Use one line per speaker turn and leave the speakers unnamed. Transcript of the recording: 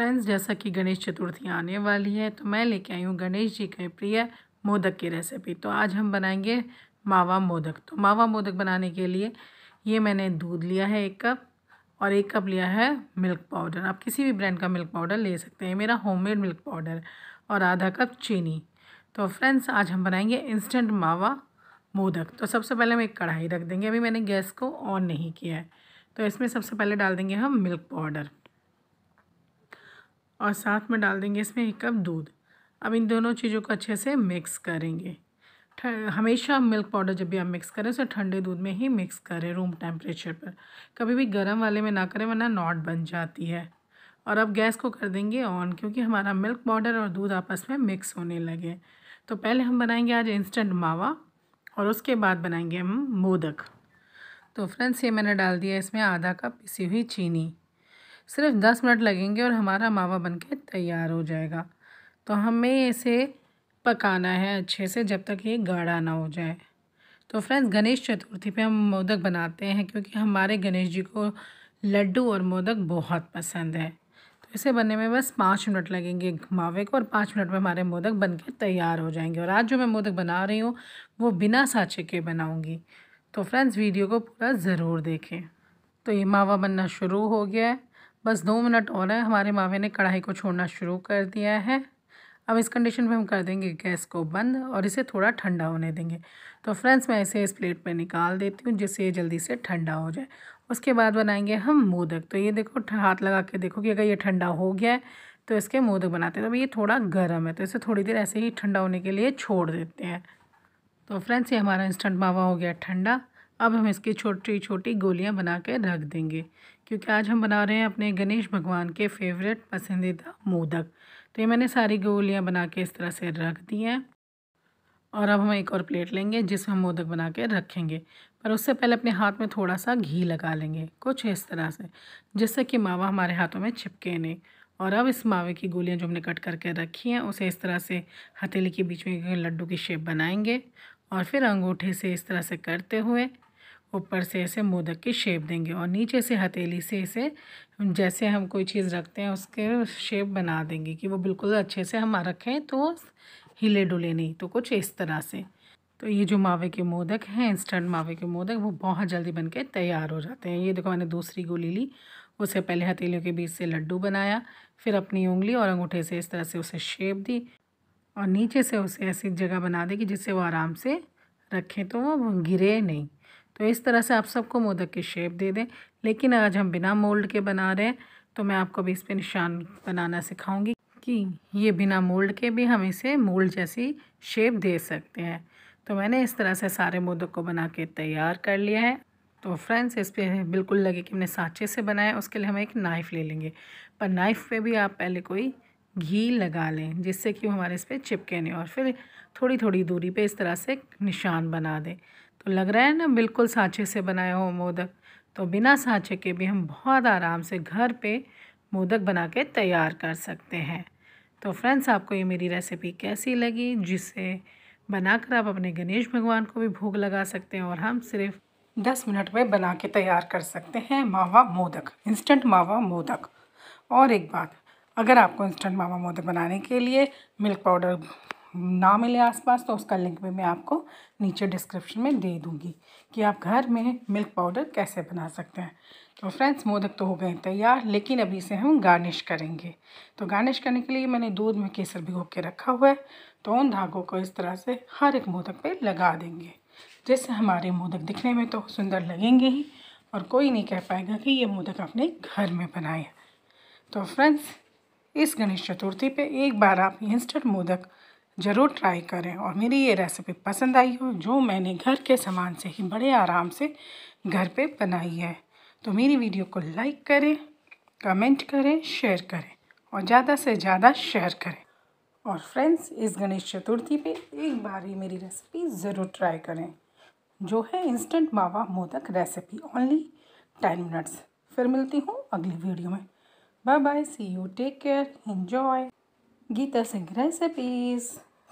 friends जैसा कि गणेश चतुर्थी आने वाली है तो मैं लेके आई हूँ गणेश जी के प्रिय मोदक की रेसिपी तो आज हम बनाएंगे मावा मोदक तो मावा मोदक बनाने के लिए ये मैंने दूध लिया है एक कप और एक कप लिया है मिल्क पाउडर आप किसी भी ब्रांड का मिल्क पाउडर ले सकते हैं मेरा होममेड मिल्क पाउडर और आधा कप चीनी तो फ्रेंड्स आज हम बनाएंगे इंस्टेंट मावा मोदक तो सबसे पहले हम एक कढ़ाई रख देंगे अभी मैंने गैस को ऑन नहीं किया है तो इसमें सबसे पहले डाल देंगे हम मिल्क पाउडर और साथ में डाल देंगे इसमें एक कप दूध अब इन दोनों चीज़ों को अच्छे से मिक्स करेंगे हमेशा मिल्क पाउडर जब भी आप मिक्स करें उसे ठंडे दूध में ही मिक्स करें रूम टेम्परेचर पर कभी भी गर्म वाले में ना करें वरना नॉट बन जाती है और अब गैस को कर देंगे ऑन क्योंकि हमारा मिल्क पाउडर और दूध आपस में मिक्स होने लगे तो पहले हम बनाएंगे आज इंस्टेंट मावा और उसके बाद बनाएंगे हम मोदक तो फ्रेंड्स ये मैंने डाल दिया इसमें आधा कप पिसी हुई चीनी सिर्फ दस मिनट लगेंगे और हमारा मावा बन तैयार हो जाएगा तो हमें इसे पकाना है अच्छे से जब तक ये गाढ़ा ना हो जाए तो फ्रेंड्स गणेश चतुर्थी पे हम मोदक बनाते हैं क्योंकि हमारे गणेश जी को लड्डू और मोदक बहुत पसंद है तो इसे बनने में बस पाँच मिनट लगेंगे मावे को और पाँच मिनट में हमारे मोदक बन के तैयार हो जाएंगे और आज जो मैं मोदक बना रही हूँ वो बिना साँचे के बनाऊँगी तो फ्रेंड्स वीडियो को पूरा ज़रूर देखें तो ये मावा बनना शुरू हो गया है बस दो मिनट और है हमारे मावे ने कढ़ाई को छोड़ना शुरू कर दिया है अब इस कंडीशन पे हम कर देंगे गैस को बंद और इसे थोड़ा ठंडा होने देंगे तो फ्रेंड्स मैं इसे इस प्लेट पे निकाल देती हूँ जिससे ये जल्दी से ठंडा हो जाए उसके बाद बनाएंगे हम मोदक तो ये देखो हाथ लगा के देखो कि अगर ये ठंडा हो गया है तो इसके मोदक बनाते हैं तो ये थोड़ा गर्म है तो इसे थोड़ी देर ऐसे ही ठंडा होने के लिए छोड़ देते हैं तो फ्रेंड्स ये हमारा इंस्टेंट मावा हो गया ठंडा अब हम इसकी छोटी छोटी गोलियाँ बना के रख देंगे क्योंकि आज हम बना रहे हैं अपने गणेश भगवान के फेवरेट पसंदीदा मोदक तो ये मैंने सारी गोलियाँ बना के इस तरह से रख दी हैं और अब हम एक और प्लेट लेंगे जिसमें हम मोदक बना के रखेंगे पर उससे पहले अपने हाथ में थोड़ा सा घी लगा लेंगे कुछ इस तरह से जिससे कि मावा हमारे हाथों में छिपके नहीं और अब इस मावे की गोलियाँ जो हमने कट करके रखी हैं उसे इस तरह से हथेली के बीच में लड्डू की शेप बनाएंगे और फिर अंगूठे से इस तरह से करते हुए ऊपर से ऐसे मोदक की शेप देंगे और नीचे से हथेली से इसे जैसे हम कोई चीज़ रखते हैं उसके शेप बना देंगे कि वो बिल्कुल अच्छे से हम रखें तो हिले डुले नहीं तो कुछ इस तरह से तो ये जो मावे के मोदक हैं इंस्टेंट मावे के मोदक वो बहुत जल्दी बन के तैयार हो जाते हैं ये देखो मैंने दूसरी गोली ली उसे पहले हथेलियों के बीच से लड्डू बनाया फिर अपनी उंगली और अंगूठे से इस तरह से उसे शेप दी और नीचे से उसे ऐसी जगह बना देगी जिससे वो आराम से रखें तो वो गिरे नहीं तो इस तरह से आप सबको मोदक की शेप दे दें लेकिन आज हम बिना मोल्ड के बना रहे हैं तो मैं आपको भी इस पर निशान बनाना सिखाऊंगी कि ये बिना मोल्ड के भी हम इसे मोल्ड जैसी शेप दे सकते हैं तो मैंने इस तरह से सारे मोदक को बना के तैयार कर लिया है तो फ्रेंड्स इस पर बिल्कुल लगे कि हमने सांचे से बनाया उसके लिए हम एक नाइफ़ ले लेंगे पर नाइफ़ पे भी आप पहले कोई घी लगा लें जिससे कि हमारे इस पर चिपके नहीं और फिर थोड़ी थोड़ी दूरी पे इस तरह से निशान बना दें तो लग रहा है ना बिल्कुल सांचे से बनाया हो मोदक तो बिना सांचे के भी हम बहुत आराम से घर पे मोदक बना के तैयार कर सकते हैं तो फ्रेंड्स आपको ये मेरी रेसिपी कैसी लगी जिसे बनाकर आप अपने गणेश भगवान को भी भोग लगा सकते हैं और हम सिर्फ दस मिनट में बना के तैयार कर सकते हैं मावा मोदक इंस्टेंट मावा मोदक और एक बात अगर आपको इंस्टेंट मावा मोदक बनाने के लिए मिल्क पाउडर ना मिले आसपास तो उसका लिंक भी मैं आपको नीचे डिस्क्रिप्शन में दे दूँगी कि आप घर में मिल्क पाउडर कैसे बना सकते हैं तो फ्रेंड्स मोदक तो हो गए तैयार लेकिन अभी से हम गार्निश करेंगे तो गार्निश करने के लिए मैंने दूध में केसर भिगो के रखा हुआ है तो उन धागों को इस तरह से हर एक मोदक पर लगा देंगे जिससे हमारे मोदक दिखने में तो सुंदर लगेंगे ही और कोई नहीं कह पाएगा कि ये मोदक अपने घर में बनाए तो फ्रेंड्स इस गणेश चतुर्थी पे एक बार आप इंस्टेंट मोदक ज़रूर ट्राई करें और मेरी ये रेसिपी पसंद आई हो जो मैंने घर के सामान से ही बड़े आराम से घर पे बनाई है तो मेरी वीडियो को लाइक करें कमेंट करें शेयर करें और ज़्यादा से ज़्यादा शेयर करें और फ्रेंड्स इस गणेश चतुर्थी पे एक बार ही मेरी रेसिपी ज़रूर ट्राई करें जो है instant mawa modak recipe only ten minutes फिर मिलती हूँ अगली वीडियो में bye bye see you take care enjoy Geeta Singh recipes